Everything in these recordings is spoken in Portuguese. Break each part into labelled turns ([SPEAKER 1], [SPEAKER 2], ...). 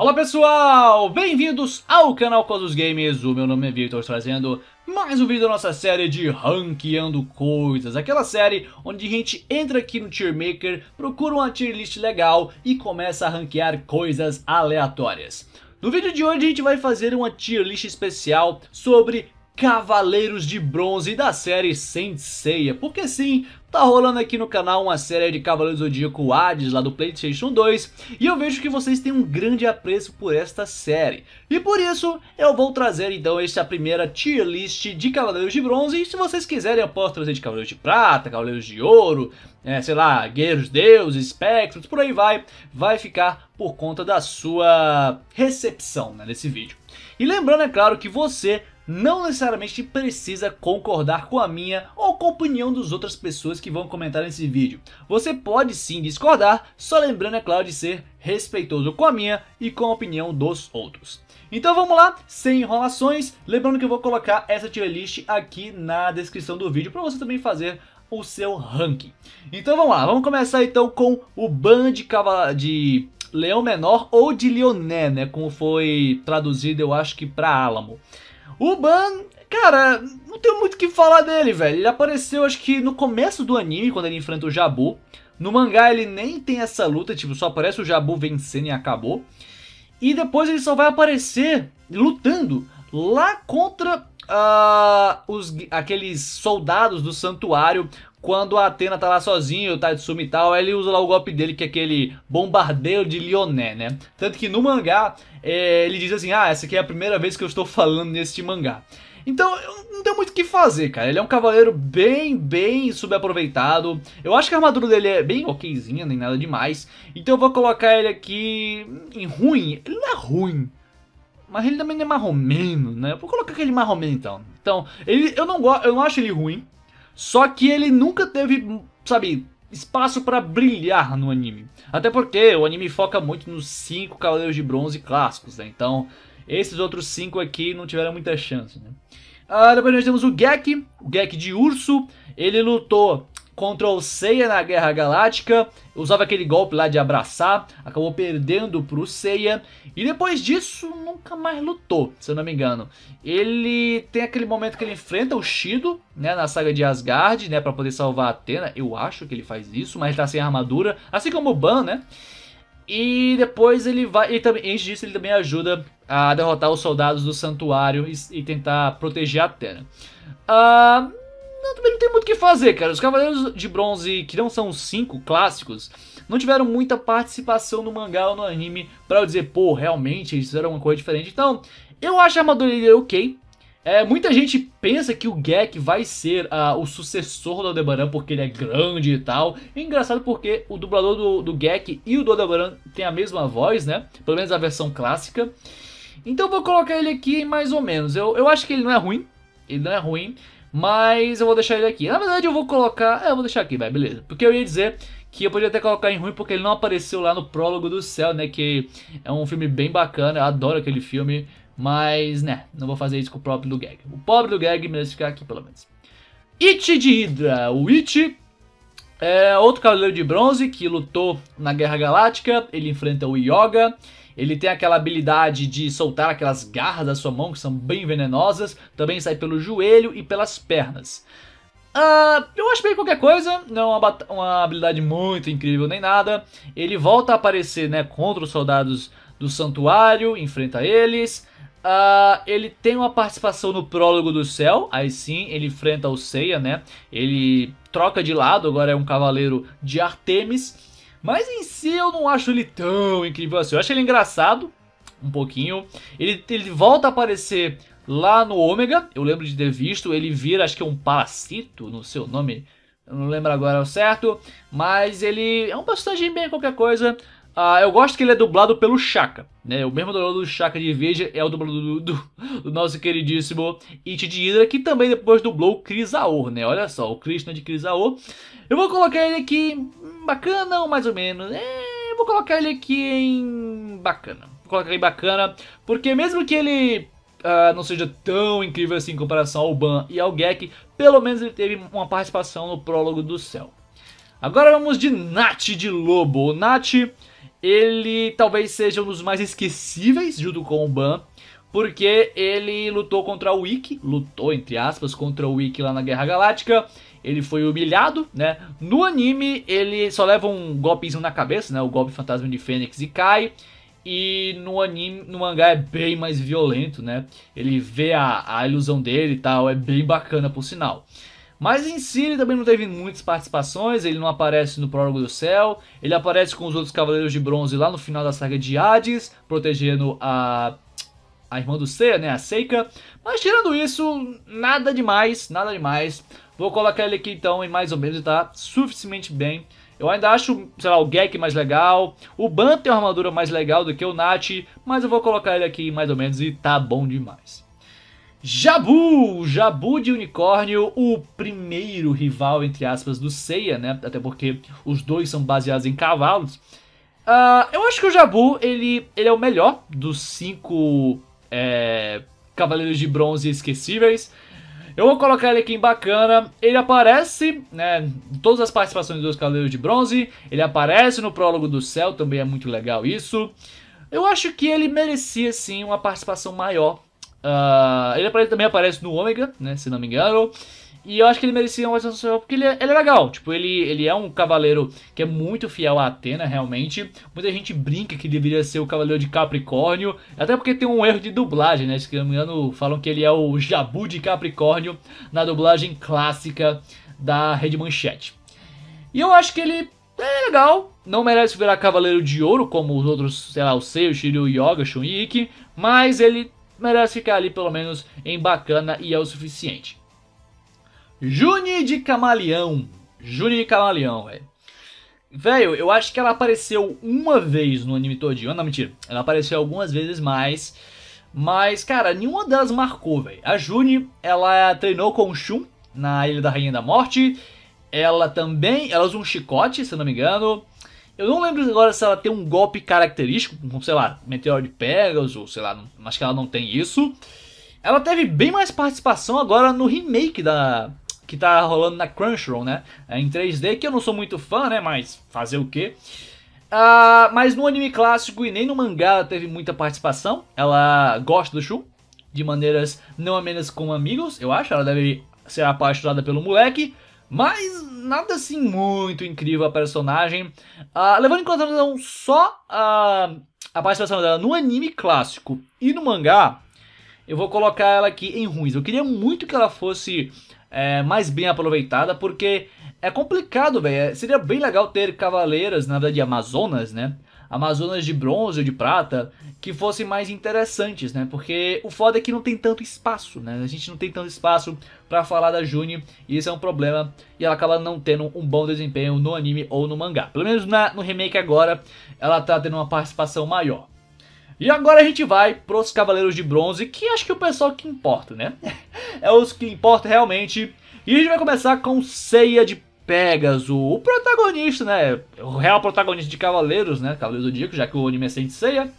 [SPEAKER 1] Olá pessoal, bem-vindos ao canal Cosus Games, o meu nome é Victor, trazendo mais um vídeo da nossa série de Ranqueando Coisas, aquela série onde a gente entra aqui no Tier Maker, procura uma tier list legal e começa a ranquear coisas aleatórias. No vídeo de hoje a gente vai fazer uma tier list especial sobre Cavaleiros de Bronze da série Saint Seiya, porque sim, Tá rolando aqui no canal uma série de Cavaleiros do Zodíaco Hades lá do Playstation 2 e eu vejo que vocês têm um grande apreço por esta série. E por isso eu vou trazer então esta primeira tier list de Cavaleiros de Bronze e se vocês quiserem eu posso trazer de Cavaleiros de Prata, Cavaleiros de Ouro, é, sei lá, Guerreiros Deuses, Espectros, por aí vai, vai ficar por conta da sua recepção né, nesse vídeo. E lembrando é claro que você não necessariamente precisa concordar com a minha ou com a opinião das outras pessoas que vão comentar nesse vídeo. Você pode sim discordar, só lembrando é claro de ser respeitoso com a minha e com a opinião dos outros. Então vamos lá, sem enrolações, lembrando que eu vou colocar essa tier list aqui na descrição do vídeo para você também fazer o seu ranking. Então vamos lá, vamos começar então com o ban de, de leão menor ou de lioné, né, como foi traduzido eu acho que para álamo. O Ban, cara, não tem muito o que falar dele, velho. Ele apareceu, acho que no começo do anime, quando ele enfrenta o Jabu. No mangá ele nem tem essa luta, tipo, só aparece o Jabu vencendo e acabou. E depois ele só vai aparecer lutando lá contra uh, os, aqueles soldados do santuário quando a Atena tá lá sozinho, o tá Tatsumi e tal, ele usa lá o golpe dele, que é aquele bombardeio de Lyoné, né? Tanto que no mangá, é, ele diz assim, ah, essa aqui é a primeira vez que eu estou falando neste mangá. Então, não tem muito o que fazer, cara. Ele é um cavaleiro bem, bem subaproveitado. Eu acho que a armadura dele é bem okzinha, nem nada demais. Então eu vou colocar ele aqui em ruim. Ele não é ruim, mas ele também não é marromeno, né? Vou colocar aquele é marromeno então. Então, ele, eu, não eu não acho ele ruim, só que ele nunca teve, sabe, espaço para brilhar no anime. Até porque o anime foca muito nos cinco Cavaleiros de Bronze clássicos, né? Então, esses outros cinco aqui não tiveram muita chance, né? Ah, depois nós temos o Gek, o Gek de Urso. Ele lutou Contra Seiya na Guerra Galáctica, usava aquele golpe lá de abraçar, acabou perdendo pro Seiya e depois disso nunca mais lutou, se eu não me engano. Ele tem aquele momento que ele enfrenta o Shido, né, na saga de Asgard, né, para poder salvar a Atena. Eu acho que ele faz isso, mas ele tá sem armadura, assim como o Ban, né? E depois ele vai. Ele também, antes disso, ele também ajuda a derrotar os soldados do santuário e, e tentar proteger a Atena. Ah. Uh, não, também não tem muito o que fazer, cara. Os Cavaleiros de Bronze, que não são os cinco clássicos, não tiveram muita participação no mangá ou no anime para eu dizer, pô, realmente eles fizeram uma coisa diferente. Então, eu acho a armadura ok. É, muita gente pensa que o Gek vai ser uh, o sucessor do Aldebaran porque ele é grande e tal. É engraçado porque o dublador do, do Gek e o do Aldebaran tem a mesma voz, né? Pelo menos a versão clássica. Então vou colocar ele aqui mais ou menos. Eu, eu acho que ele não é ruim. Ele não é ruim. Mas eu vou deixar ele aqui. Na verdade, eu vou colocar. É, eu vou deixar aqui, vai, beleza. Porque eu ia dizer que eu podia até colocar em ruim porque ele não apareceu lá no Prólogo do Céu, né? Que é um filme bem bacana, eu adoro aquele filme. Mas, né, não vou fazer isso com o próprio do Gag. O pobre do Gag merece ficar aqui, pelo menos. It de Hydra. O It é outro cavaleiro de bronze que lutou na Guerra Galáctica. Ele enfrenta o Yoga. Ele tem aquela habilidade de soltar aquelas garras da sua mão que são bem venenosas, também sai pelo joelho e pelas pernas. Uh, eu acho bem é qualquer coisa, não é uma, uma, habilidade muito incrível nem nada. Ele volta a aparecer né, contra os soldados do santuário, enfrenta eles. Uh, ele tem uma participação no prólogo do céu, aí sim ele enfrenta o Seiya, né? Ele troca de lado, agora é um cavaleiro de Artemis. Mas em si eu não acho ele tão incrível assim. Eu acho ele engraçado, um pouquinho. Ele, ele volta a aparecer lá no Ômega. Eu lembro de ter visto. Ele vira, acho que é um parasito, não sei o nome. Eu não lembro agora o certo. Mas ele é um personagem bem qualquer coisa. Uh, eu gosto que ele é dublado pelo Chaka, né? O mesmo dublador do Chaka de Veja é o dublador do, do, do, nosso queridíssimo It de Hydra, que também depois dublou o Chris né? Olha só, o Krishna de Chris Eu vou colocar ele aqui hum, bacana ou mais ou menos? É, vou colocar ele aqui em bacana. Vou colocar ele bacana, porque mesmo que ele Uh, não seja tão incrível assim em comparação ao Ban e ao Gek, pelo menos ele teve uma participação no prólogo do céu. Agora vamos de Nat de Lobo. O Nat, ele talvez seja um dos mais esquecíveis junto com o Ban, porque ele lutou contra o Wiki, lutou entre aspas contra o Wiki lá na Guerra Galáctica. Ele foi humilhado, né? No anime ele só leva um golpezinho na cabeça, né? O golpe fantasma de Fênix e cai. E no anime, no mangá é bem mais violento, né? Ele vê a, a ilusão dele e tal, é bem bacana por sinal. Mas em si ele também não teve muitas participações, ele não aparece no Prólogo do Céu, ele aparece com os outros Cavaleiros de Bronze lá no final da saga de Hades, protegendo a a irmã do C, né, a Seika. Mas tirando isso, nada demais, nada demais. Vou colocar ele aqui então em mais ou menos, tá suficientemente bem. Eu ainda acho, sei lá, o Gek mais legal, o Ban tem uma armadura mais legal do que o Nat, mas eu vou colocar ele aqui mais ou menos e tá bom demais. Jabu, Jabu de Unicórnio, o primeiro rival, entre aspas, do Seiya, né? Até porque os dois são baseados em cavalos. Uh, eu acho que o Jabu, ele, ele é o melhor dos cinco é, Cavaleiros de Bronze Esquecíveis. Eu vou colocar ele aqui em bacana. Ele aparece, né? Em todas as participações dos Cavaleiros de Bronze. Ele aparece no prólogo do céu, também é muito legal isso. Eu acho que ele merecia sim uma participação maior. Uh, ele também aparece no Ômega, né? Se não me engano. E eu acho que ele merecia um Oscar social porque ele é, ele é, legal. Tipo, ele, ele é um cavaleiro que é muito fiel a Atena, realmente. Muita gente brinca que deveria ser o cavaleiro de Capricórnio. Até porque tem um erro de dublagem, né? Se não me engano, falam que ele é o Jabu de Capricórnio na dublagem clássica da Rede Manchete. E eu acho que ele é legal. Não merece virar cavaleiro de ouro, como os outros, sei lá, o Seiyu, Shiryu, Yoga, Shun e Ikki. Mas ele merece ficar ali, pelo menos, em bacana e é o suficiente. Juni de Camaleão. Juni de Camaleão, velho. Velho, eu acho que ela apareceu uma vez no anime todinho. Ah, não, mentira. Ela apareceu algumas vezes mais. Mas, cara, nenhuma delas marcou, velho. A Juni, ela treinou com o Shun na Ilha da Rainha da Morte. Ela também, ela usa um chicote, se não me engano. Eu não lembro agora se ela tem um golpe característico, como, sei lá, meteor de Pegasus, ou sei lá, acho que ela não tem isso. Ela teve bem mais participação agora no remake da, que tá rolando na Crunchyroll, né? É em 3D, que eu não sou muito fã, né? Mas fazer o quê? Ah, mas no anime clássico e nem no mangá ela teve muita participação. Ela gosta do Shu, de maneiras não apenas com amigos, eu acho. Ela deve ser apaixonada pelo moleque. Mas nada assim muito incrível a personagem. Ah, levando em consideração só ah, a participação dela no anime clássico e no mangá, eu vou colocar ela aqui em ruins. Eu queria muito que ela fosse é, mais bem aproveitada, porque é complicado, velho. É, seria bem legal ter cavaleiras, na verdade, amazonas, né? Amazonas de bronze ou de prata que fossem mais interessantes, né? Porque o foda é que não tem tanto espaço, né? A gente não tem tanto espaço para falar da Juni e isso é um problema e ela acaba não tendo um bom desempenho no anime ou no mangá. Pelo menos na, no remake agora, ela tá tendo uma participação maior. E agora a gente vai pros Cavaleiros de Bronze, que acho que é o pessoal que importa, né? é os que importa realmente. E a gente vai começar com Ceia de Pegasus, o protagonista, né? O real protagonista de Cavaleiros, né? Cavaleiros do Dico, já que o anime é sem Ceia.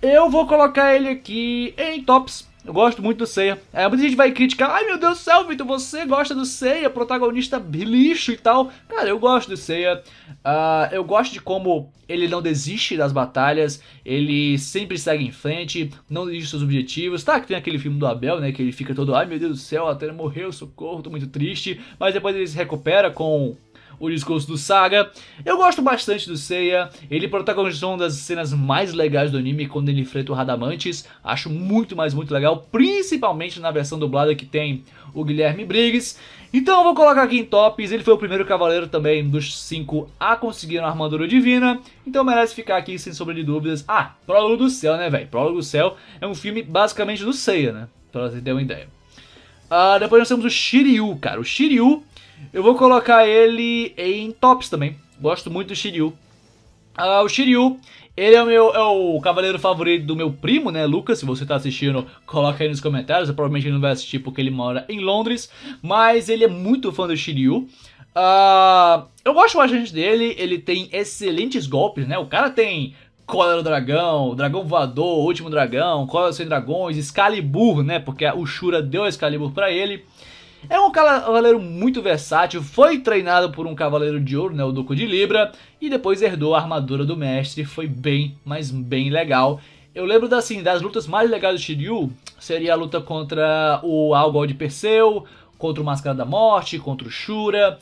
[SPEAKER 1] Eu vou colocar ele aqui em tops eu gosto muito do Seiya. É, muita gente vai criticar, ai meu Deus do céu, Vitor, você gosta do Seiya, protagonista lixo e tal. Cara, eu gosto do Seiya. Uh, eu gosto de como ele não desiste das batalhas, ele sempre segue em frente, não desiste dos seus objetivos. Tá, que tem aquele filme do Abel, né, que ele fica todo, ai meu Deus do céu, até ele morreu, socorro, tô muito triste. Mas depois ele se recupera com o discurso do Saga. Eu gosto bastante do Seiya, ele protagonizou uma das cenas mais legais do anime quando ele enfrenta o Radamantes. Acho muito, mais muito legal, principalmente na versão dublada que tem o Guilherme Briggs. Então eu vou colocar aqui em tops, ele foi o primeiro cavaleiro também dos cinco a conseguir uma armadura divina, então merece ficar aqui sem sombra de dúvidas. Ah, Prólogo do Céu, né, velho? Prólogo do Céu é um filme basicamente do Seiya, né? Pra você ter uma ideia. Uh, depois nós temos o Shiryu, cara. O Shiryu eu vou colocar ele em tops também. Gosto muito do Shiryu. Ah, o Shiryu, ele é o meu é o cavaleiro favorito do meu primo, né, Lucas? Se você tá assistindo, coloca aí nos comentários. Eu provavelmente não vai assistir porque ele mora em Londres. Mas ele é muito fã do Shiryu. Ah, eu gosto bastante dele, ele tem excelentes golpes, né? O cara tem Cólera do Dragão, Dragão Voador, Último Dragão, Cólera Sem Dragões, Excalibur, né? Porque o Shura deu Excalibur para ele. É um cavaleiro muito versátil, foi treinado por um cavaleiro de ouro, né, o Duco de Libra, e depois herdou a armadura do mestre, foi bem, mas bem legal. Eu lembro das, assim, das lutas mais legais do Shiryu, seria a luta contra o Algol de Perseu, contra o Máscara da Morte, contra o Shura,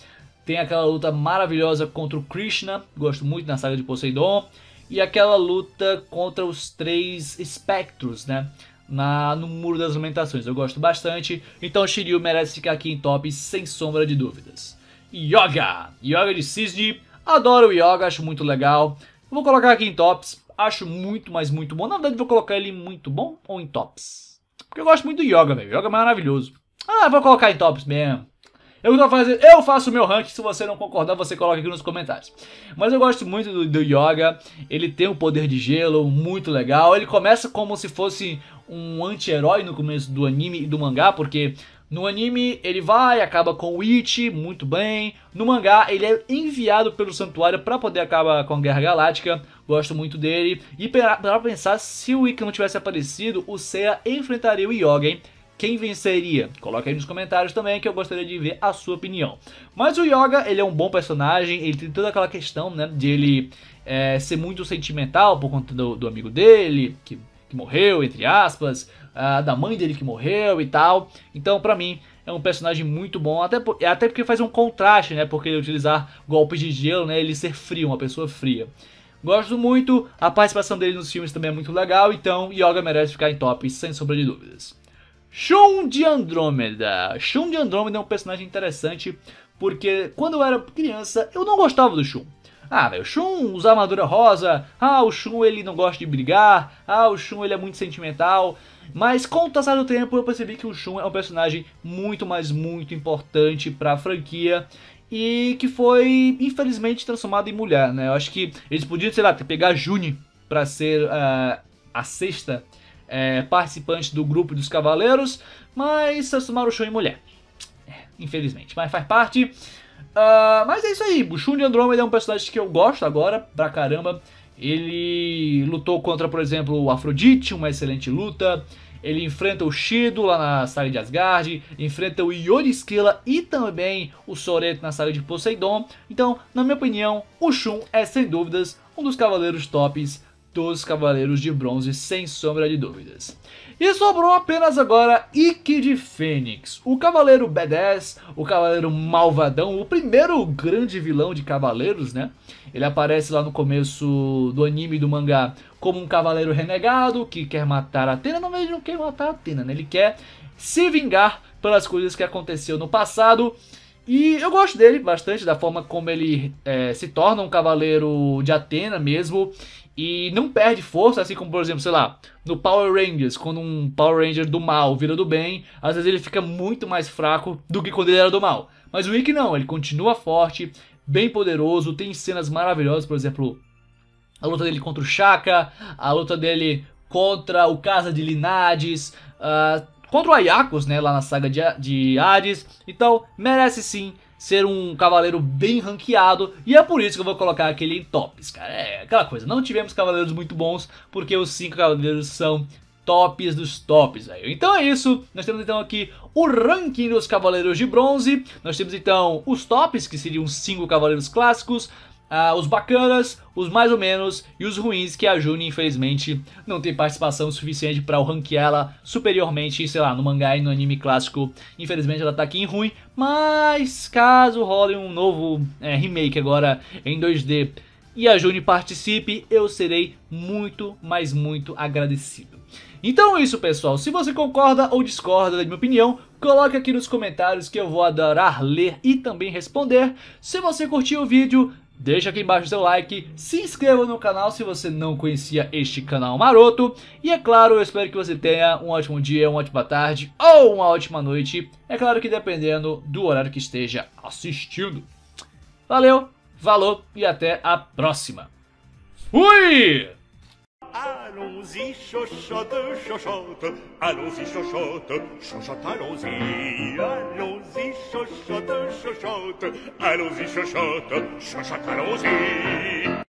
[SPEAKER 1] tem aquela luta maravilhosa contra o Krishna, gosto muito da saga de Poseidon, e aquela luta contra os três espectros, né? na, no Muro das Lamentações. Eu gosto bastante, então Shiryu merece ficar aqui em top sem sombra de dúvidas. Yoga! Yoga de Cisne, adoro o Yoga, acho muito legal. Vou colocar aqui em tops, acho muito, mas muito bom. Na verdade, vou colocar ele em muito bom ou em tops? Porque eu gosto muito do Yoga, velho. Yoga é maravilhoso. Ah, vou colocar em tops mesmo. Eu tô fazendo, eu faço o meu ranking, se você não concordar, você coloca aqui nos comentários. Mas eu gosto muito do, do Yoga, ele tem o poder de gelo muito legal. Ele começa como se fosse um anti-herói no começo do anime e do mangá, porque no anime ele vai, acaba com o Ichi, muito bem. No mangá ele é enviado pelo santuário para poder acabar com a Guerra Galáctica. Gosto muito dele. E para pensar, se o Ikki não tivesse aparecido, o Seiya enfrentaria o Yoga, hein? quem venceria? Coloca aí nos comentários também que eu gostaria de ver a sua opinião. Mas o Yoga, ele é um bom personagem, ele tem toda aquela questão, né, de ele é, ser muito sentimental por conta do, do amigo dele, que que morreu, entre aspas, a da mãe dele que morreu e tal. Então, para mim, é um personagem muito bom, até, por, é até porque faz um contraste, né? Porque ele utilizar golpes de gelo, né? Ele ser frio, uma pessoa fria. Gosto muito, a participação dele nos filmes também é muito legal, então Yoga merece ficar em top, sem sombra de dúvidas. Shun de Andrômeda. Shun de Andrômeda é um personagem interessante, porque quando eu era criança, eu não gostava do Shun. Ah, velho, o Shun usa armadura rosa. Ah, o Shun ele não gosta de brigar. Ah, o Shun ele é muito sentimental. Mas com o passar do tempo eu percebi que o Shun é um personagem muito, mais muito importante para a franquia e que foi infelizmente transformado em mulher, né? Eu acho que eles podiam, sei lá, pegar a para ser uh, a sexta uh, participante do grupo dos Cavaleiros, mas transformaram o Shun em mulher. É, infelizmente, mas faz parte. Uh, mas é isso aí, o de Andrômeda é um personagem que eu gosto agora pra caramba. Ele lutou contra, por exemplo, o Afrodite, uma excelente luta. Ele enfrenta o Shido lá na saga de Asgard, enfrenta o Yoriskila e também o Soreto na saga de Poseidon. Então, na minha opinião, o Shun é sem dúvidas um dos cavaleiros tops dos Cavaleiros de Bronze, sem sombra de dúvidas. E sobrou apenas agora Ikki de Fênix, o Cavaleiro B10, o Cavaleiro Malvadão, o primeiro grande vilão de Cavaleiros, né? Ele aparece lá no começo do anime e do mangá como um cavaleiro renegado que quer matar a Atena. Não, ele não quer matar a Atena, né? Ele quer se vingar pelas coisas que aconteceu no passado e eu gosto dele bastante, da forma como ele é, se torna um cavaleiro de Atena mesmo. E não perde força, assim como, por exemplo, sei lá, no Power Rangers, quando um Power Ranger do mal vira do bem, às vezes ele fica muito mais fraco do que quando ele era do mal. Mas o Ikki não, ele continua forte, bem poderoso, tem cenas maravilhosas, por exemplo, a luta dele contra o Shaka, a luta dele contra o Casa de Linades, uh, ah, contra o Ayakos, né, lá na saga de, de Hades. Então, merece sim ser um cavaleiro bem ranqueado, e é por isso que eu vou colocar aquele em tops, cara. É aquela coisa, não tivemos cavaleiros muito bons, porque os cinco cavaleiros são tops dos tops, velho. Então é isso, nós temos então aqui o ranking dos cavaleiros de bronze, nós temos então os tops, que seriam cinco cavaleiros clássicos, ah, os bacanas, os mais ou menos e os ruins, que a Juni infelizmente, não tem participação suficiente para ranqueá-la superiormente, sei lá, no mangá e no anime clássico. Infelizmente ela tá aqui em ruim, mas caso role um novo é, remake agora em 2D e a Juni participe, eu serei muito, mas muito agradecido. Então é isso, pessoal. Se você concorda ou discorda da minha opinião, coloque aqui nos comentários que eu vou adorar ler e também responder. Se você curtiu o vídeo, Deixa aqui embaixo seu like, se inscreva no canal se você não conhecia este canal maroto. E é claro, eu espero que você tenha um ótimo dia, uma ótima tarde ou uma ótima noite. É claro que dependendo do horário que esteja assistindo. Valeu, valor e até a próxima. Fui! Allons-y, allons-y, allons-y, allons-y. Allons-y, chochotte, chochotte, allons-y, chochote, chochotte, allons-y.